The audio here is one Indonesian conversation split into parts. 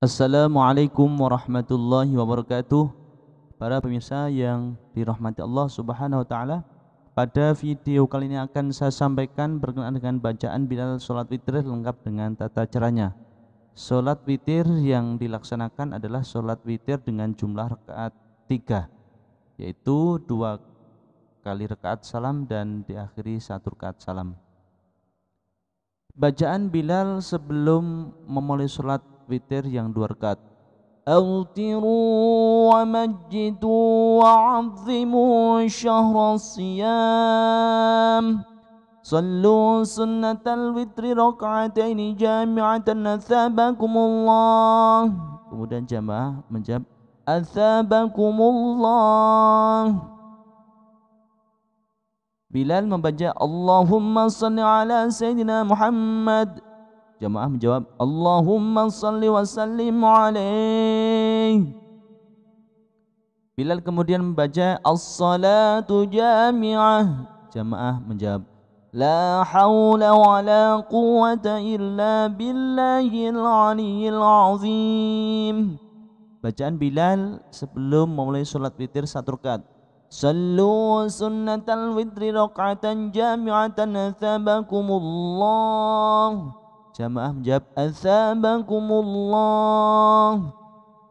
Assalamualaikum warahmatullahi wabarakatuh. Para pemirsa yang dirahmati Allah Subhanahu wa taala, pada video kali ini akan saya sampaikan berkenaan dengan bacaan bilal salat witir lengkap dengan tata caranya. Salat witir yang dilaksanakan adalah salat witir dengan jumlah rakaat 3, yaitu dua kali rakaat salam dan diakhiri satu rakaat salam. Bacaan Bilal sebelum memulai sholat witir yang dua rakaat wa ومجدوا وعظموا شهر الصيام صلوا سنة الوتر ركعتين جامعة أثابكم الله kemudian jamaah menjawab Athabakumullah Bilal membaca Allahumma salli ala Sayyidina Muhammad Jamaah menjawab, Allahumma salli wa sallim alaih. Bilal kemudian membaca as-salatu jami'ah. Jamaah menjawab, La hawla wa la quwata illa billahil aliyil azim. Bacaan Bilal sebelum memulai sholat witir satu rakaat. Sallu sunnatal witri raka'atan jami'atan athabakumullah. jamaah menjawab Asabakum Allah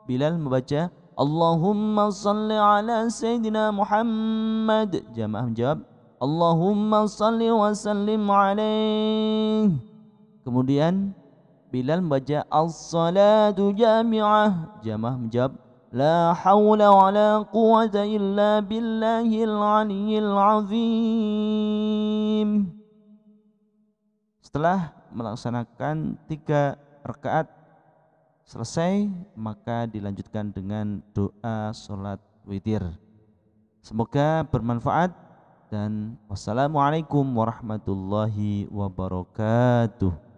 Bilal membaca Allahumma salli ala Sayyidina Muhammad jamaah menjawab Allahumma salli wa sallim alaih kemudian Bilal membaca as-salatu jami'ah jamaah menjawab La hawla لا حول ولا قوة إلا بالله العلي العظيم Setelah melaksanakan tiga rakaat selesai, maka dilanjutkan dengan doa sholat witir. Semoga bermanfaat dan wassalamualaikum warahmatullahi wabarakatuh.